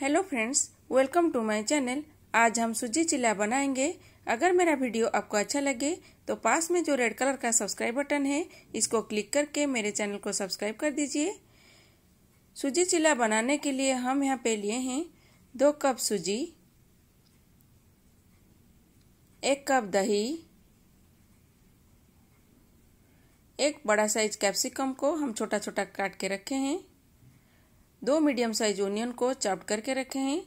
hello friends welcome to my channel आज हम सूजी चिल्ला बनाएंगे अगर मेरा वीडियो आपको अच्छा लगे तो पास में जो रेड कलर का सब्सक्राइब बटन है इसको क्लिक करके मेरे चैनल को सब्सक्राइब कर दीजिए सूजी चिल्ला बनाने के लिए हम यहाँ पे लिए हैं दो कप सूजी एक कप दही एक बड़ा साइज कैप्सिकम को हम छोटा छोटा काट के रखे हैं दो मीडियम साइज ओनियन को चाप्ट करके रखे हैं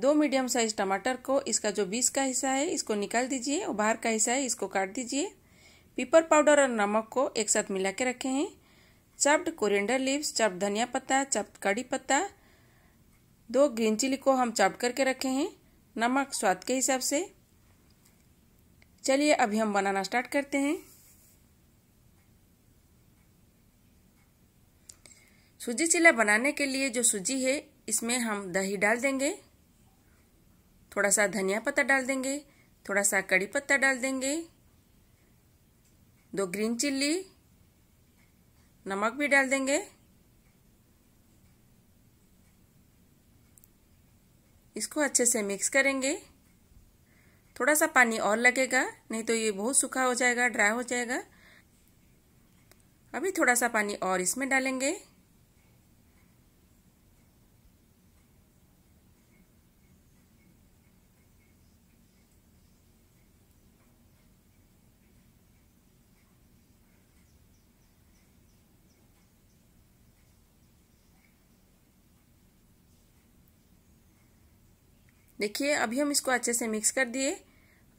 दो मीडियम साइज टमाटर को इसका जो बीस का हिस्सा है इसको निकाल दीजिए और बाहर का हिस्सा है इसको काट दीजिए पीपर पाउडर और नमक को एक साथ मिला के रखे हैं चप्ड कोरिएंडर लीव्स चप्ड धनिया पत्ता चप्ड कड़ी पत्ता दो ग्रीन चिली को हम चप्ड करके रखे हैं नमक स्वाद के हिसाब से चलिए अभी हम बनाना स्टार्ट करते हैं सूजी चिल्ला बनाने के लिए जो सूजी है इसमें हम दही डाल देंगे थोड़ा सा धनिया पत्ता डाल देंगे थोड़ा सा कड़ी पत्ता डाल देंगे दो ग्रीन चिल्ली नमक भी डाल देंगे इसको अच्छे से मिक्स करेंगे थोड़ा सा पानी और लगेगा नहीं तो ये बहुत सूखा हो जाएगा ड्राई हो जाएगा अभी थोड़ा सा पानी और इसमें डालेंगे देखिए अभी हम इसको अच्छे से मिक्स कर दिए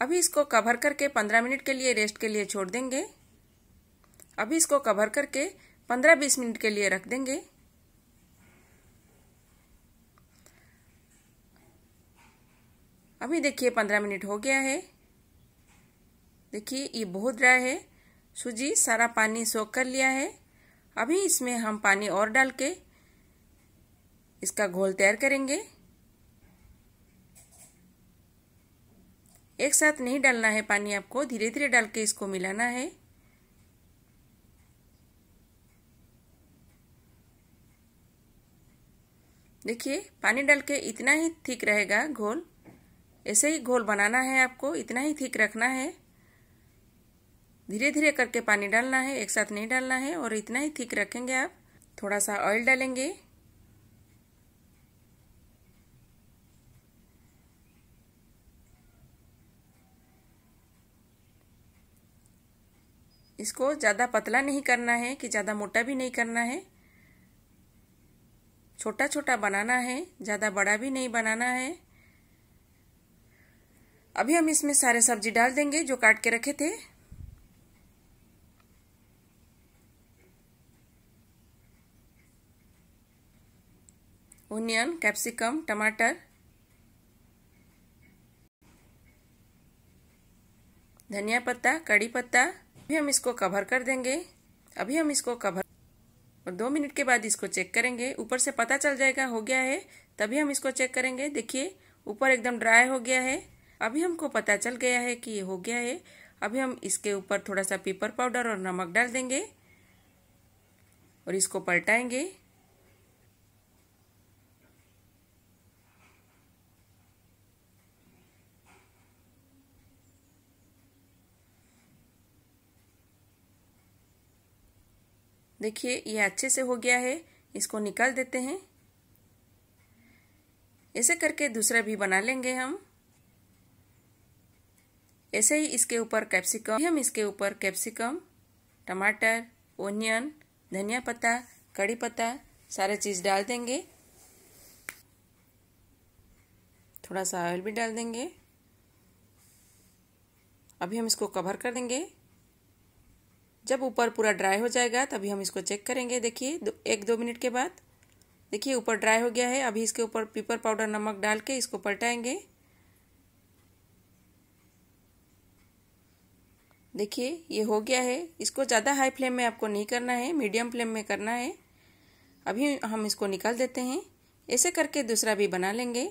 अभी इसको कवर करके पंद्रह मिनट के लिए रेस्ट के लिए छोड़ देंगे अभी इसको कवर करके पंद्रह बीस मिनट के लिए रख देंगे अभी देखिए पंद्रह मिनट हो गया है देखिए ये बहुत ड्राई है सूजी सारा पानी सोख कर लिया है अभी इसमें हम पानी और डाल के इसका घोल तैयार करेंगे एक साथ नहीं डालना है पानी आपको धीरे धीरे डाल के इसको मिलाना है देखिए पानी डाल के इतना ही थिक रहेगा घोल ऐसे ही घोल बनाना है आपको इतना ही थिक रखना है धीरे धीरे करके पानी डालना है एक साथ नहीं डालना है और इतना ही थिक रखेंगे आप थोड़ा सा ऑयल डालेंगे इसको ज़्यादा पतला नहीं करना है कि ज़्यादा मोटा भी नहीं करना है छोटा छोटा बनाना है ज़्यादा बड़ा भी नहीं बनाना है अभी हम इसमें सारे सब्जी डाल देंगे जो काट के रखे थे ओनियन कैप्सिकम टमाटर धनिया पत्ता कड़ी पत्ता अभी हम इसको कवर कर देंगे अभी हम इसको कवर और दो मिनट के बाद इसको चेक करेंगे ऊपर से पता चल जाएगा हो गया है तभी हम इसको चेक करेंगे देखिए ऊपर एकदम ड्राई हो गया है अभी हमको पता चल गया है कि ये हो गया है अभी हम इसके ऊपर थोड़ा सा पेपर पाउडर और नमक डाल देंगे और इसको पलटाएंगे देखिए ये अच्छे से हो गया है इसको निकाल देते हैं ऐसे करके दूसरा भी बना लेंगे हम ऐसे ही इसके ऊपर कैप्सिकम हम इसके ऊपर कैप्सिकम टमाटर ओनियन धनिया पत्ता कड़ी पत्ता सारा चीज़ डाल देंगे थोड़ा सा ऑयल भी डाल देंगे अभी हम इसको कवर कर देंगे जब ऊपर पूरा ड्राई हो जाएगा तभी हम इसको चेक करेंगे देखिए एक दो मिनट के बाद देखिए ऊपर ड्राई हो गया है अभी इसके ऊपर पीपर पाउडर नमक डाल के इसको पलटाएंगे देखिए ये हो गया है इसको ज़्यादा हाई फ्लेम में आपको नहीं करना है मीडियम फ्लेम में करना है अभी हम इसको निकाल देते हैं ऐसे करके दूसरा भी बना लेंगे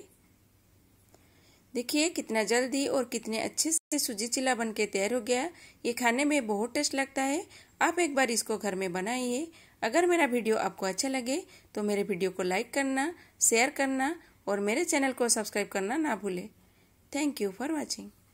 देखिए कितना जल्दी और कितने अच्छे से सूजी चिल्ला बन के तैयार हो गया ये खाने में बहुत टेस्ट लगता है आप एक बार इसको घर में बनाइए अगर मेरा वीडियो आपको अच्छा लगे तो मेरे वीडियो को लाइक करना शेयर करना और मेरे चैनल को सब्सक्राइब करना ना भूले थैंक यू फॉर वॉचिंग